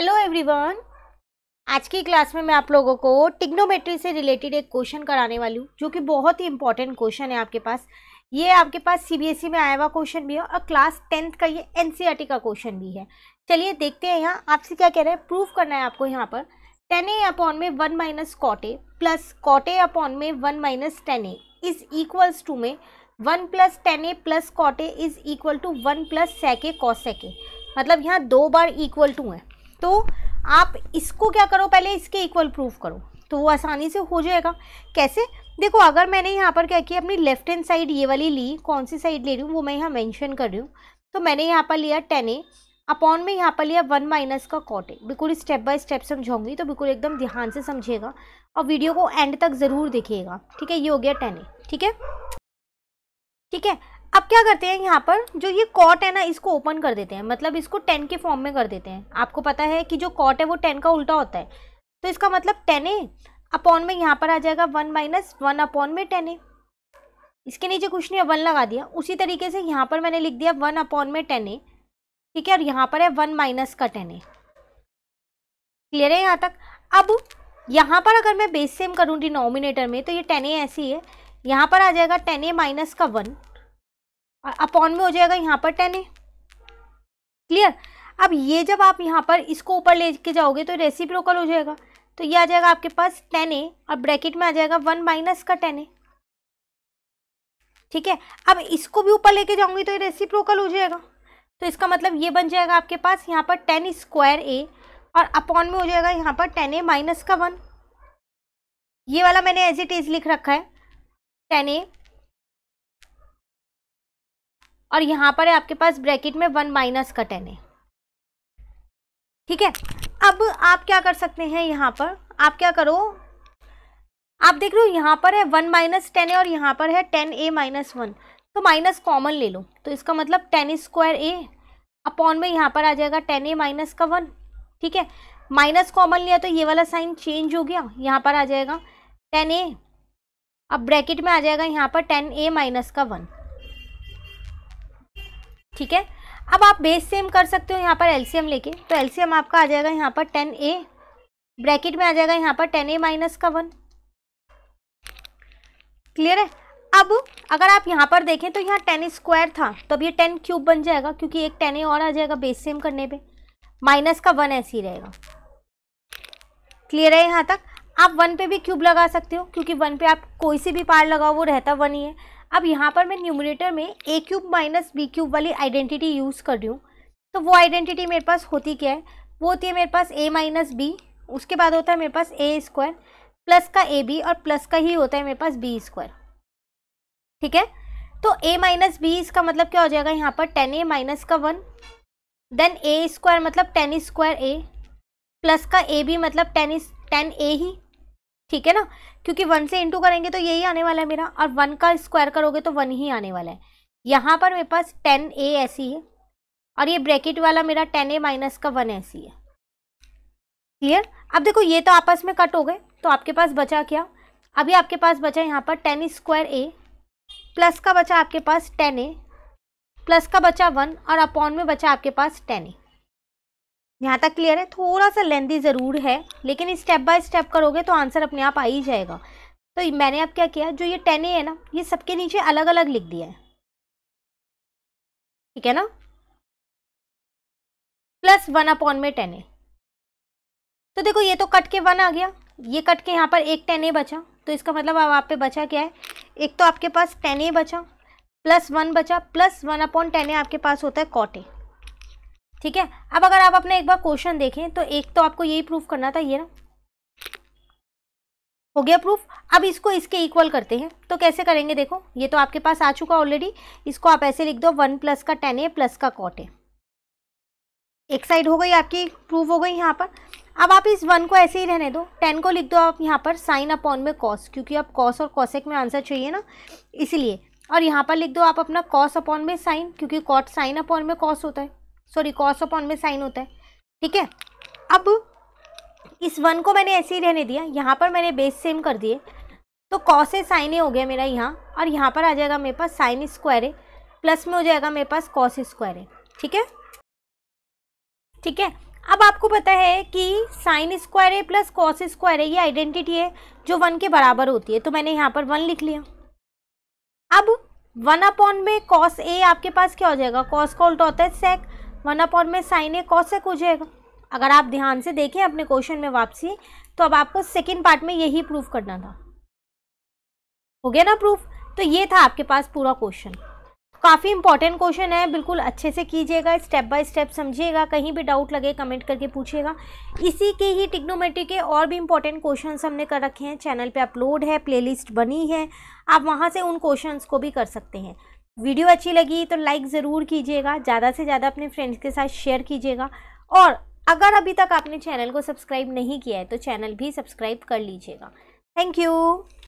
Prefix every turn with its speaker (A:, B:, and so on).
A: hello everyone आज की class में मैं आप लोगों को टिग्नोमेट्री से रिलेटेड एक क्वेश्चन कराने वाली हूँ जो कि बहुत ही इंपॉर्टेंट क्वेश्चन है आपके पास ये आपके पास सीबीएसई e में आया हुआ क्वेश्चन भी है और क्लास टेंथ का ये एनसीईआरटी e का क्वेश्चन भी है चलिए देखते हैं यहाँ आपसे क्या कह रहे हैं प्रूव करना है आपको यहाँ पर टेन ए अपॉन में one minus cot A plus cot A upon में one minus tan A is equals to में one plus tan A plus cot A is equal to one plus sec A कॉ सेके मतलब यहाँ दो बार इक्वल टू है तो आप इसको क्या करो पहले इसके इक्वल प्रूफ करो तो वो आसानी से हो जाएगा कैसे देखो अगर मैंने यहाँ पर क्या किया अपनी लेफ्ट हैंड साइड ये वाली ली कौन सी साइड ले रही हूँ वो मैं यहाँ मेंशन कर रही हूँ तो मैंने यहाँ पर लिया टेन ए अपॉन में यहाँ पर लिया वन माइनस का कॉट ए बिल्कुल स्टेप बाय स्टेप समझाऊंगी तो बिल्कुल एकदम ध्यान से समझेगा और वीडियो को एंड तक ज़रूर देखिएगा ठीक है ये हो गया टेन ए ठीक है ठीक है अब क्या करते हैं यहाँ पर जो ये कॉट है ना इसको ओपन कर देते हैं मतलब इसको टेन के फॉर्म में कर देते हैं आपको पता है कि जो कॉट है वो टेन का उल्टा होता है तो इसका मतलब टेन ए अपॉन में यहाँ पर आ जाएगा वन माइनस वन अपॉन में टेन ए इसके नीचे कुछ नहीं वन लगा दिया उसी तरीके से यहाँ पर मैंने लिख दिया वन अपॉन में टेन ए ठीक है और यहाँ पर है वन माइनस का टेन ए क्लियर है यहाँ तक अब यहाँ पर अगर मैं बेस सेम करूँ डिनोमिनेटर में तो ये टेन ए ऐसी है यहाँ पर आ जाएगा टेन ए माइनस का वन और अपॉन में हो जाएगा यहाँ पर टेन ए क्लियर अब ये जब आप यहाँ पर इसको ऊपर ले के जाओगे तो रेसिप्रोकल हो जाएगा तो ये आ जाएगा आपके पास टेन ए और ब्रैकेट में आ जाएगा वन माइनस का टेन ए ठीक है अब इसको भी ऊपर लेके जाऊंगी तो ये रेसिप्रोकल हो जाएगा तो इसका मतलब ये बन जाएगा आपके पास यहाँ पर टेन स्क्वायर ए और अपॉन में हो जाएगा यहाँ पर टेन ए माइनस का वन ये वाला मैंने एज इट इज़ लिख रखा है टेन ए और यहाँ पर है आपके पास ब्रैकेट में वन माइनस का टेन है ठीक है अब आप क्या कर सकते हैं यहाँ पर आप क्या करो आप देख रहे हो यहाँ पर है वन माइनस टेन ए और यहाँ पर है टेन ए माइनस वन तो माइनस कॉमन ले लो तो इसका मतलब टेन स्क्वायर ए अपॉन में यहाँ पर आ जाएगा टेन ए माइनस का वन ठीक है माइनस कॉमन लिया तो ये वाला साइन चेंज हो गया यहाँ पर आ जाएगा टेन ए अब ब्रैकेट में आ जाएगा यहाँ पर टेन ए माइनस का वन ठीक है अब आप बेस सेम कर सकते हो यहाँ पर एलसीएम लेके तो एलसीएम आपका आ जाएगा यहाँ पर टेन ए ब्रैकेट में आ जाएगा यहाँ पर टेन ए माइनस का वन क्लियर है अब अगर आप यहाँ पर देखें तो यहाँ टेन स्क्वायर था तो अब ये टेन क्यूब बन जाएगा क्योंकि एक टेन ए और आ जाएगा बेस सेम करने पे माइनस का वन ऐसे ही रहेगा क्लियर है यहाँ तक आप वन पे भी क्यूब लगा सकते हो क्योंकि वन पे आप कोई से भी पार लगाओ वो रहता वन ही है अब यहाँ पर मैं न्यूमिनेटर में a cube minus b cube वाली आइडेंटिटी यूज़ कर रही हूँ तो वो आइडेंटिटी मेरे पास होती क्या है वो होती है मेरे पास ए माइनस बी उसके बाद होता है मेरे पास ए स्क्वायर प्लस का ए बी और प्लस का ही होता है मेरे पास बी स्क्वायर ठीक है तो ए माइनस बी इसका मतलब क्या हो जाएगा यहाँ पर टेन ए माइनस का वन देन ए स्क्वायर मतलब टेन स्क्वायर ए प्लस का ए बी मतलब टेन टेन ए ही ठीक है ना क्योंकि वन से इंटू करेंगे तो यही आने वाला है मेरा और वन का स्क्वायर करोगे तो वन ही आने वाला है यहाँ पर मेरे पास टेन ए ऐसी है और ये ब्रैकेट वाला मेरा टेन ए माइनस का वन ऐसी है क्लियर अब देखो ये तो आपस में कट हो गए तो आपके पास बचा क्या अभी आपके पास बचा यहाँ पर टेन स्क्वायर ए प्लस का बचा आपके पास टेन ए प्लस का बचा वन और अपॉन में बचा आपके पास टेन ए यहाँ तक क्लियर है थोड़ा सा लेंदी ज़रूर है लेकिन स्टेप बाय स्टेप करोगे तो आंसर अपने आप आ ही जाएगा तो मैंने अब क्या किया जो ये टेन ए है ना ये सबके नीचे अलग अलग लिख दिया है ठीक है ना प्लस वन अपॉन में टेन ए तो देखो ये तो कट के वन आ गया ये कट के यहाँ पर एक टेन ए बचा तो इसका मतलब अब आप पे बचा क्या है एक तो आपके पास टेन ए बचा प्लस वन बचा plus one upon ten a आपके पास होता है कॉट ए ठीक है अब अगर आप अपने एक बार क्वेश्चन देखें तो एक तो आपको यही प्रूफ करना था ये ना हो गया प्रूफ अब इसको इसके इक्वल करते हैं तो कैसे करेंगे देखो ये तो आपके पास आ चुका ऑलरेडी इसको आप ऐसे लिख दो वन प्लस का टेन ए प्लस का कॉट ए एक साइड हो गई आपकी प्रूफ हो गई यहाँ पर अब आप इस वन को ऐसे ही रहने दो टेन को लिख दो आप यहाँ पर साइन अपॉन में कॉस क्योंकि आप कॉस और कॉसेक में आंसर चाहिए ना इसीलिए और यहाँ पर लिख दो आप अपना कॉस अपॉन में साइन क्योंकि कॉट साइन अपॉन में कॉस होता है सॉरी कॉस अपॉन में साइन होता है ठीक है अब इस वन को मैंने ऐसे ही रहने दिया यहाँ पर मैंने बेस सेम कर दिए तो कॉस ए साइन ए हो गया मेरा यहाँ और यहाँ पर आ जाएगा मेरे पास साइन स्क्वायर ए प्लस में हो जाएगा मेरे पास कॉस स्क्वायर ए ठीक है ठीक है अब आपको पता है कि sine square a plus cos square a ये आइडेंटिटी है जो वन के बराबर होती है तो मैंने यहाँ पर वन लिख लिया अब वन अपॉन में कॉस ए आपके पास क्या हो जाएगा कॉस का उल्टा होता है सेक वन अपॉन में साइन ए कौ हो जाएगा अगर आप ध्यान से देखें अपने क्वेश्चन में वापसी तो अब आपको सेकेंड पार्ट में यही प्रूफ करना था हो गया ना प्रूफ तो ये था आपके पास पूरा क्वेश्चन काफ़ी इंपॉर्टेंट क्वेश्चन है बिल्कुल अच्छे से कीजिएगा स्टेप बाय स्टेप समझिएगा कहीं भी डाउट लगे कमेंट करके पूछिएगा इसी के ही टिग्नोमेट्री के और भी इंपॉर्टेंट क्वेश्चन हमने कर रखे हैं चैनल पे अपलोड है प्लेलिस्ट बनी है आप वहाँ से उन क्वेश्चंस को भी कर सकते हैं वीडियो अच्छी लगी तो लाइक ज़रूर कीजिएगा ज़्यादा से ज़्यादा अपने फ्रेंड्स के साथ शेयर कीजिएगा और अगर अभी तक आपने चैनल को सब्सक्राइब नहीं किया है तो चैनल भी सब्सक्राइब कर लीजिएगा थैंक यू